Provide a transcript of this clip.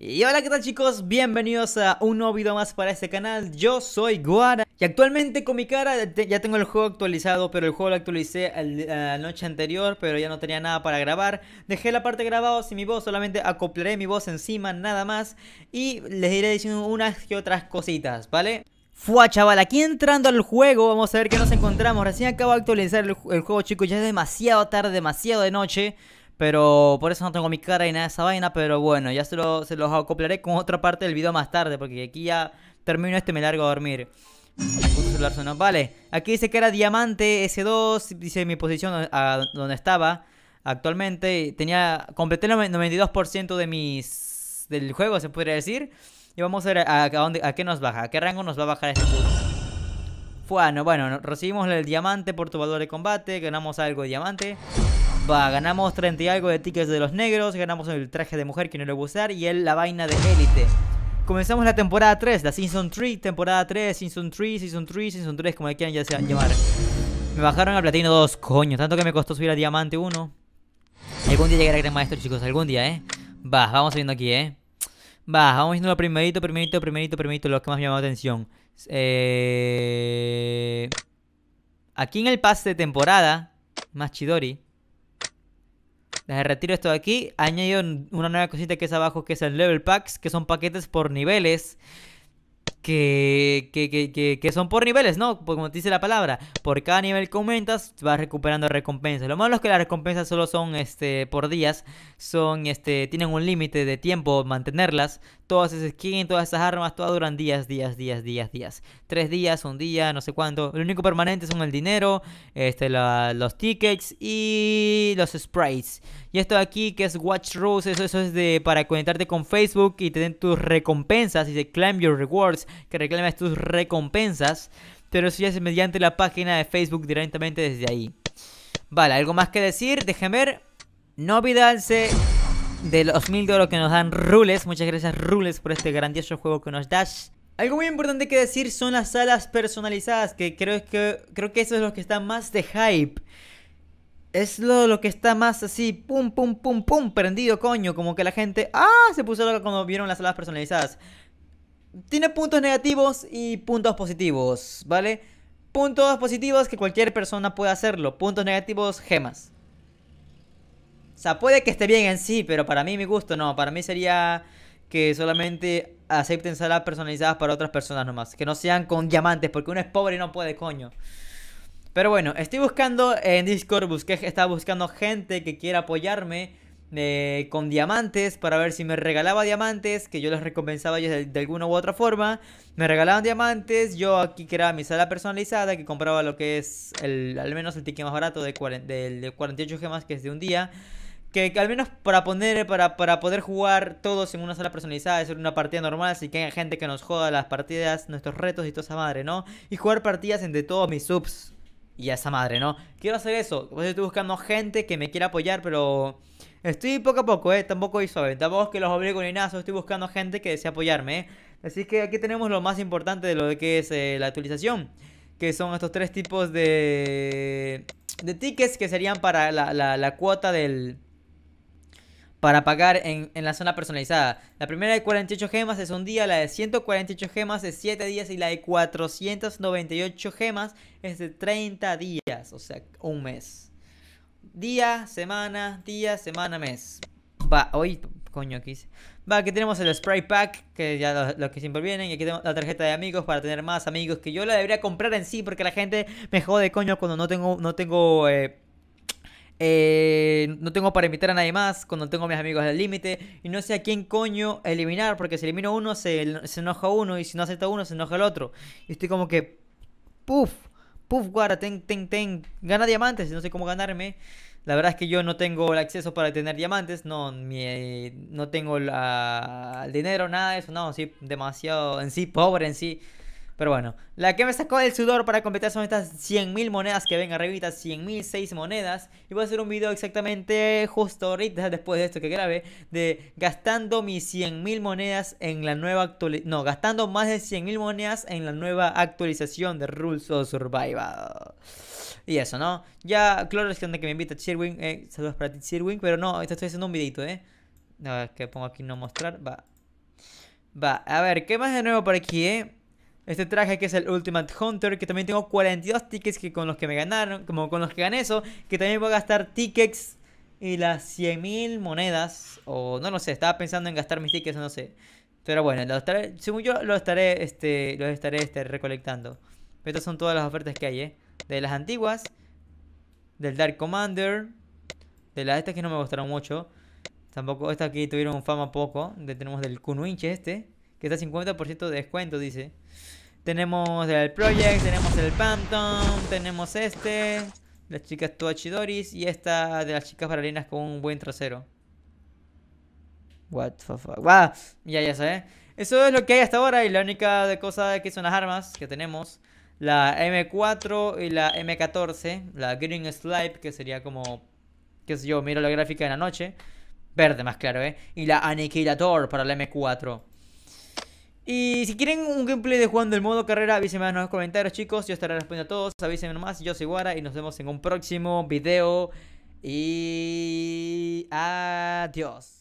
Y hola qué tal chicos, bienvenidos a un nuevo video más para este canal, yo soy Guara Y actualmente con mi cara ya tengo el juego actualizado, pero el juego lo actualicé la noche anterior Pero ya no tenía nada para grabar, dejé la parte grabada sin mi voz, solamente acoplaré mi voz encima, nada más Y les iré diciendo unas que otras cositas, ¿vale? Fua chaval, aquí entrando al juego, vamos a ver qué nos encontramos Recién acabo de actualizar el, el juego chicos, ya es demasiado tarde, demasiado de noche pero por eso no tengo mi cara y nada de esa vaina. Pero bueno, ya se, se los acoplaré con otra parte del video más tarde. Porque aquí ya termino este me largo a dormir. Vale, aquí dice que era diamante S2. Dice mi posición a donde estaba actualmente. Tenía, completé el 92% de mis, del juego, se podría decir. Y vamos a ver a, qué nos baja, a qué rango nos va a bajar este Bueno, bueno, recibimos el diamante por tu valor de combate, ganamos algo de diamante. Va, ganamos 30 y algo de tickets de los negros, ganamos el traje de mujer que no lo voy a usar y él la vaina de élite. Comenzamos la temporada 3, la Season 3, temporada 3, Season 3, Season 3, Season 3, como quieran ya sea llamar. Me bajaron a platino 2, coño, tanto que me costó subir a diamante 1. Algún día llegaré a gran maestro, chicos, algún día, ¿eh? Va, vamos viendo aquí, ¿eh? Va, vamos viendo lo primerito, primerito, primerito, primerito, lo que más me llamó la atención. Eh, aquí en el pase de temporada, más Chidori, les retiro esto de aquí. Añado una nueva cosita que es abajo, que es el Level Packs, que son paquetes por niveles que, que, son por niveles, ¿no? Como te dice la palabra, por cada nivel que aumentas vas recuperando recompensas. Lo malo es que las recompensas solo son este por días, son este tienen un límite de tiempo mantenerlas. Todas esas skins, todas esas armas, todas duran días, días, días, días, días. Tres días, un día, no sé cuánto. Lo único permanente son el dinero, este, los tickets y los sprites. Y esto de aquí que es Watch Rules, eso, es de para conectarte con Facebook y te tus recompensas y de Climb Your Rewards que reclames tus recompensas, pero si ya es mediante la página de Facebook directamente desde ahí. Vale, algo más que decir, déjenme ver. No olvidarse de los mil de que nos dan Rules. Muchas gracias Rules por este grandioso juego que nos das. Algo muy importante que decir son las salas personalizadas, que creo que, eso es lo que está más de hype. Es lo, lo, que está más así, pum, pum, pum, pum, prendido, coño. Como que la gente, ah, se puso loca cuando vieron las salas personalizadas tiene puntos negativos y puntos positivos, ¿vale? Puntos positivos que cualquier persona puede hacerlo. Puntos negativos, gemas. O sea, puede que esté bien en sí, pero para mí mi gusto no. Para mí sería que solamente acepten salas personalizadas para otras personas nomás. Que no sean con diamantes, porque uno es pobre y no puede, coño. Pero bueno, estoy buscando en Discord, busqué, estaba buscando gente que quiera apoyarme eh, con diamantes para ver si me regalaba diamantes, que yo les recompensaba ellos de, alguna u otra forma. Me regalaban diamantes, yo aquí creaba mi sala personalizada que compraba lo que es el, al menos el ticket más barato de, 48 gemas que es de un día. Que, al menos para poner para, para poder jugar todos en una sala personalizada es una partida normal así que hay gente que nos joda las partidas nuestros retos y toda esa madre no y jugar partidas entre todos mis subs y a esa madre no quiero hacer eso pues estoy buscando gente que me quiera apoyar pero Estoy poco a poco, ¿eh? Tampoco hizo, tampoco es que los obligo ni nada, estoy buscando gente que desee apoyarme, ¿eh? Así que aquí tenemos lo más importante de lo de que es eh, la actualización, que son estos tres tipos de, de tickets que serían para la, la, cuota del... Para pagar en, en, la zona personalizada. La primera de 48 gemas es un día, la de 148 gemas es 7 días y la de 498 gemas es de 30 días, o sea, un mes. Día, semana, día, semana, mes. Va, hoy, coño, aquí. Va, aquí tenemos el spray pack, que ya los, que siempre vienen. Y aquí tenemos la tarjeta de amigos para tener más amigos, que yo la debería comprar en sí, porque la gente me jode, coño, cuando no tengo, no tengo, eh, eh, no tengo para invitar a nadie más, cuando tengo mis amigos al límite, y no sé a quién coño eliminar, porque si elimino uno, se, se enoja uno, y si no acepta uno, se enoja el otro. Y estoy como que, puf Puff, guarda, ten, ten, ten, gana diamantes, no sé cómo ganarme. La verdad es que yo no tengo el acceso para tener diamantes, no, no tengo la, el dinero, nada de eso, no, sí, demasiado en sí, pobre en sí. Pero bueno, la que me sacó del sudor para completar son estas 100.000 monedas que ven 100.000 100.006 monedas. Y voy a hacer un video exactamente justo ahorita, después de esto que grabé, de gastando mis 100.000 monedas en la nueva actualización. No, gastando más de 100.000 monedas en la nueva actualización de Rules of Survival. Y eso, ¿no? Ya, claro, es que me invita Chirwin. Eh, saludos para ti, Chirwin. Pero no, esto estoy haciendo un videito, ¿eh? A ver, que pongo aquí no mostrar. Va. Va, a ver, ¿qué más de nuevo por aquí, eh? este traje que es el Ultimate Hunter, que también tengo 42 tickets que con los que me ganaron, como con los que gané eso, que también voy a gastar tickets y las 100.000 monedas, o no lo sé, estaba pensando en gastar mis tickets, o no sé. Pero bueno, según yo lo estaré, este, los estaré este, recolectando. Estas son todas las ofertas que hay, ¿eh? De las antiguas, del Dark Commander, de las estas que no me gustaron mucho. Tampoco, estas aquí tuvieron fama poco. De, tenemos del Kunuinche este, que está 50% de descuento, dice. Tenemos el Project, tenemos el Phantom, tenemos este, las chicas Toachidoris y esta de las chicas baralinas con un buen trasero. What the fuck. Wow. Ya, ya sé. Eso es lo que hay hasta ahora y la única cosa que son las armas que tenemos. La M4 y la M14, la Green slide que sería como, qué sé yo, miro la gráfica en la noche. Verde más claro, ¿eh? Y la Aniquilator para la M4. Y si quieren un gameplay de jugando el modo carrera, avísenme en los comentarios, chicos. Yo estaré respondiendo a todos. Avísenme más Yo soy Guara y nos vemos en un próximo video. Y adiós.